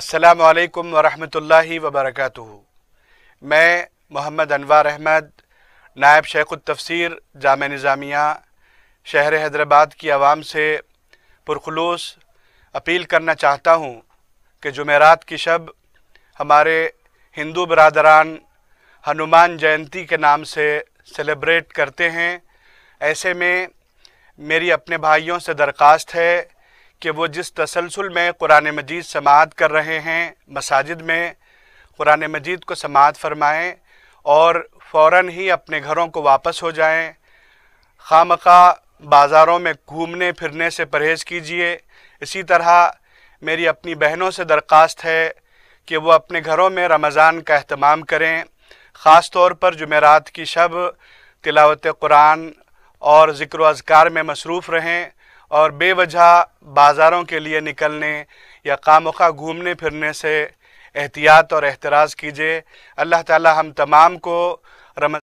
السلام علیکم ورحمۃ اللہ وبرکاتہ میں محمد انوار احمد نائب شیخ التفسیر جامع نظامیہ شہر حیدرآباد کی عوام سے پرخلوص اپیل کرنا چاہتا ہوں کہ جمعرات کی شب ہمارے ہندو برادران ہنومان جینتی کے نام سے سیلیبریٹ کرتے ہیں ایسے میں میری اپنے بھائیوں سے درخواست ہے کہ وہ جس تسلسل میں قرآن مجید سماعت کر رہے ہیں مساجد میں قرآن مجید کو سماعت فرمائیں اور فوراً ہی اپنے گھروں کو واپس ہو جائیں خامقہ بازاروں میں گھومنے پھرنے سے پرہیز کیجیے اسی طرح میری اپنی بہنوں سے درخواست ہے کہ وہ اپنے گھروں میں رمضان کا اہتمام کریں خاص طور پر جمعرات کی شب تلاوت قرآن اور ذکر و اذکار میں مصروف رہیں اور بے وجہ بازاروں کے لیے نکلنے یا قاموخہ گھومنے پھرنے سے احتیاط اور احتراز کیجیے اللہ تعالی ہم تمام کو رمضان